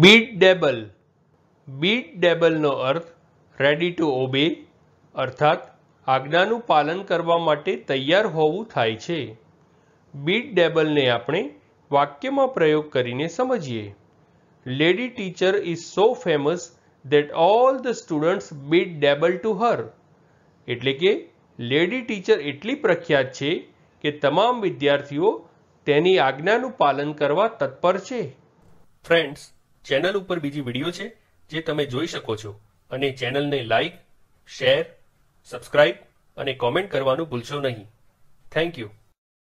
bit biddable બીટ ડેબલનો અર્થ રેડી ટુ ઓબે અર્થાત આજ્ઞાનું પાલન કરવા માટે તૈયાર હોવું થાય છે બીટ ડેબલને આપણે વાક્યમાં પ્રયોગ કરીને સમજીએ lady teacher is so famous that all the students biddable to her એટલે કે લેડી ટીચર એટલી પ્રખ્યાત છે કે તમામ વિદ્યાર્થીઓ તેની આજ્ઞાનું પાલન કરવા તત્પર છે ફ્રેન્ડ્સ ચેનલ ઉપર બીજી વિડીયો છે જે તમે જોઈ શકો છો અને ચેનલને લાઇક શેર સબસ્ક્રાઇબ અને કોમેન્ટ કરવાનું ભૂલશો નહીં થેન્ક યુ